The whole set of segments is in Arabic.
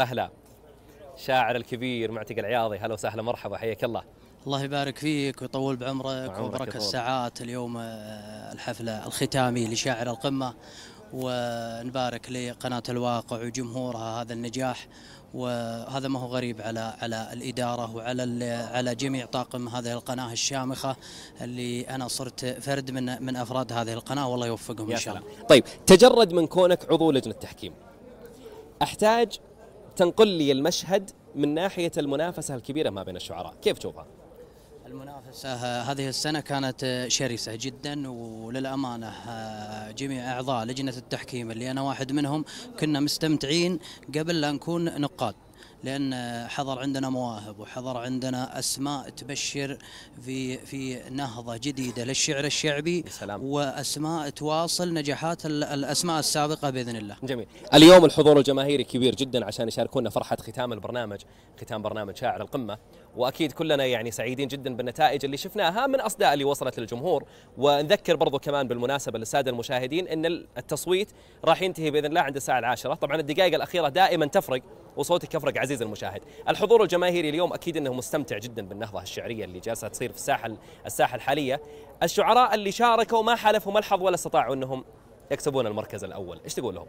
اهلا شاعر الكبير معتق العياضي هلا وسهلا مرحبا حياك الله الله يبارك فيك ويطول بعمرك وبرك الساعات اليوم آه، الحفلة الختامي لشاعر القمة ونبارك لقناة الواقع وجمهورها هذا النجاح وهذا ما هو غريب على على الإدارة وعلى على جميع طاقم هذه القناة الشامخة اللي أنا صرت فرد من من أفراد هذه القناة والله يوفقهم إن شاء الله. طيب تجرد من كونك عضو لجنة التحكيم أحتاج تنقل لي المشهد من ناحيه المنافسه الكبيره ما بين الشعراء كيف تشوفها المنافسة آه، هذه السنة كانت آه، شرسة جدا وللأمانة آه، جميع أعضاء لجنة التحكيم اللي أنا واحد منهم كنا مستمتعين قبل لا نكون نقاد لأن حضر عندنا مواهب وحضر عندنا أسماء تبشر في في نهضة جديدة للشعر الشعبي سلام. وأسماء تواصل نجاحات الأسماء السابقة بإذن الله جميل اليوم الحضور الجماهيري كبير جدا عشان يشاركونا فرحة ختام البرنامج ختام برنامج شاعر القمة واكيد كلنا يعني سعيدين جدا بالنتائج اللي شفناها من اصداء اللي وصلت للجمهور ونذكر برضو كمان بالمناسبه للساده المشاهدين ان التصويت راح ينتهي باذن الله عند الساعه العاشرة طبعا الدقائق الاخيره دائما تفرق وصوتك يفرق عزيزي المشاهد الحضور الجماهيري اليوم اكيد انه مستمتع جدا بالنهضه الشعريه اللي جالسه تصير في الساحه الساحه الحاليه الشعراء اللي شاركوا ما حالفهم الحظ ولا استطاعوا انهم يكسبون المركز الاول ايش تقول لهم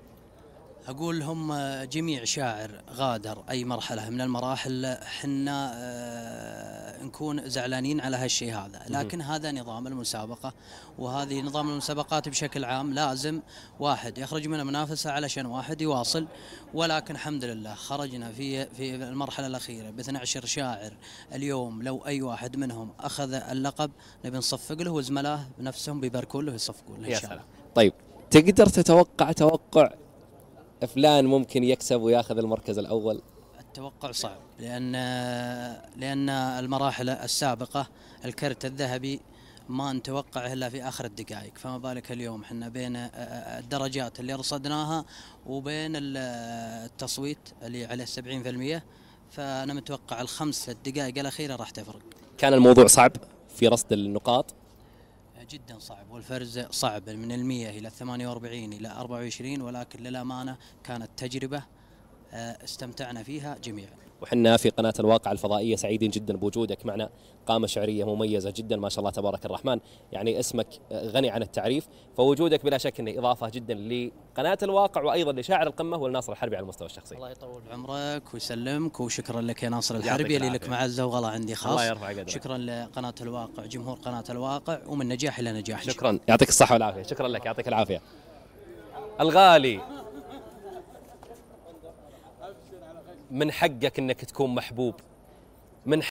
أقول هم جميع شاعر غادر أي مرحلة من المراحل حنا آه، نكون زعلانين على هالشيء هذا لكن هذا نظام المسابقة وهذه نظام المسابقات بشكل عام لازم واحد يخرج من المنافسة علشان واحد يواصل ولكن الحمد لله خرجنا في في المرحلة الأخيرة ب 12 شاعر اليوم لو أي واحد منهم أخذ اللقب نبي نصفق له وزملاه نفسهم بيباركون له يصفقون له إن شاء الله طيب تقدر تتوقع توقع فلان ممكن يكسب وياخذ المركز الاول؟ التوقع صعب لان لان المراحل السابقه الكرت الذهبي ما نتوقعه الا في اخر الدقائق فما بالك اليوم احنا بين آه، آه، الدرجات اللي رصدناها وبين آه، التصويت اللي عليه 70% فانا متوقع الخمس الدقائق الاخيره راح تفرق كان الموضوع صعب في رصد النقاط جدا صعب والفرز صعب من المية إلى 48 إلى 24 ولكن للأمانة كانت تجربة آه، استمتعنا فيها جميعا وحنا في قناة الواقع الفضائية سعيدين جدا بوجودك معنا قامة شعرية مميزة جدا ما شاء الله تبارك الرحمن يعني اسمك غني عن التعريف فوجودك بلا شك أنه إضافة جدا لقناة الواقع وأيضا لشاعر القمة والناصر الحربي على المستوى الشخصي الله يطول عمرك ويسلمك وشكرا لك يا ناصر الحربي اللي لك معزة وغلا عندي خاص الله يرفع قدرك شكرا لقناة الواقع جمهور قناة الواقع ومن نجاح إلى نجاح شكرا يعطيك الصحة والعافية شكرا لك يعطيك العافية الغالي من حقك انك تكون محبوب من